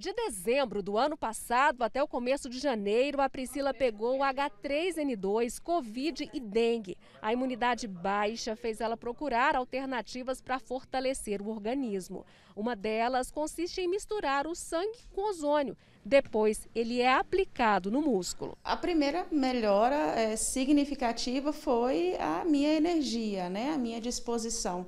De dezembro do ano passado até o começo de janeiro, a Priscila pegou H3N2, Covid e dengue. A imunidade baixa fez ela procurar alternativas para fortalecer o organismo. Uma delas consiste em misturar o sangue com ozônio. Depois, ele é aplicado no músculo. A primeira melhora é, significativa foi a minha energia, né? a minha disposição.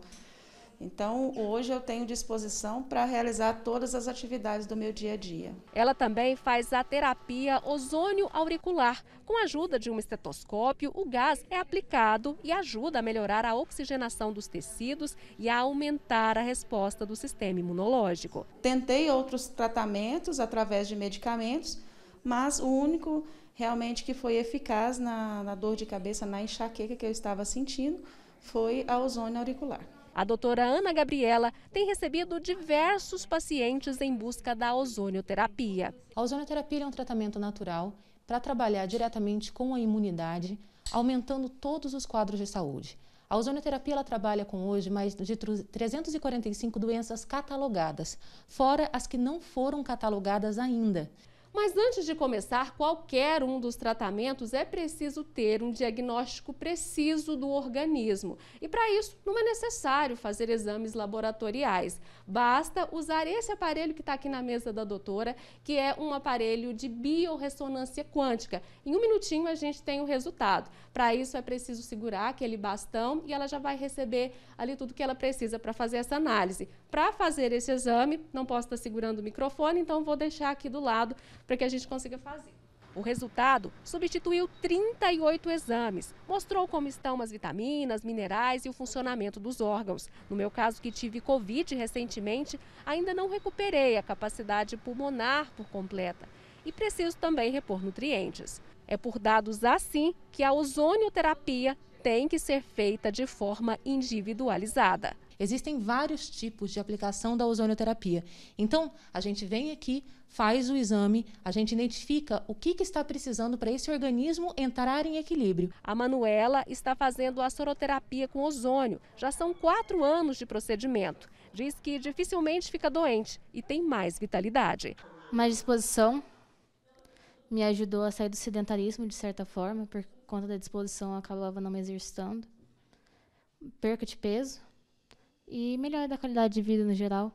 Então, hoje eu tenho disposição para realizar todas as atividades do meu dia a dia. Ela também faz a terapia ozônio auricular. Com a ajuda de um estetoscópio, o gás é aplicado e ajuda a melhorar a oxigenação dos tecidos e a aumentar a resposta do sistema imunológico. Tentei outros tratamentos através de medicamentos, mas o único realmente que foi eficaz na, na dor de cabeça, na enxaqueca que eu estava sentindo, foi a ozônio auricular. A doutora Ana Gabriela tem recebido diversos pacientes em busca da ozonioterapia. A ozonioterapia é um tratamento natural para trabalhar diretamente com a imunidade, aumentando todos os quadros de saúde. A ozonioterapia ela trabalha com hoje mais de 345 doenças catalogadas, fora as que não foram catalogadas ainda. Mas antes de começar qualquer um dos tratamentos, é preciso ter um diagnóstico preciso do organismo. E para isso, não é necessário fazer exames laboratoriais. Basta usar esse aparelho que está aqui na mesa da doutora, que é um aparelho de biorressonância quântica. Em um minutinho a gente tem o resultado. Para isso é preciso segurar aquele bastão e ela já vai receber ali tudo que ela precisa para fazer essa análise. Para fazer esse exame, não posso estar tá segurando o microfone, então vou deixar aqui do lado para que a gente consiga fazer. O resultado substituiu 38 exames, mostrou como estão as vitaminas, minerais e o funcionamento dos órgãos. No meu caso, que tive Covid recentemente, ainda não recuperei a capacidade pulmonar por completa e preciso também repor nutrientes. É por dados assim que a ozonioterapia tem que ser feita de forma individualizada. Existem vários tipos de aplicação da ozonioterapia. Então, a gente vem aqui, faz o exame, a gente identifica o que, que está precisando para esse organismo entrar em equilíbrio. A Manuela está fazendo a soroterapia com ozônio. Já são quatro anos de procedimento. Diz que dificilmente fica doente e tem mais vitalidade. Mais disposição, me ajudou a sair do sedentarismo de certa forma, por conta da disposição eu acabava não me exercitando. Perca de peso e melhora da qualidade de vida no geral.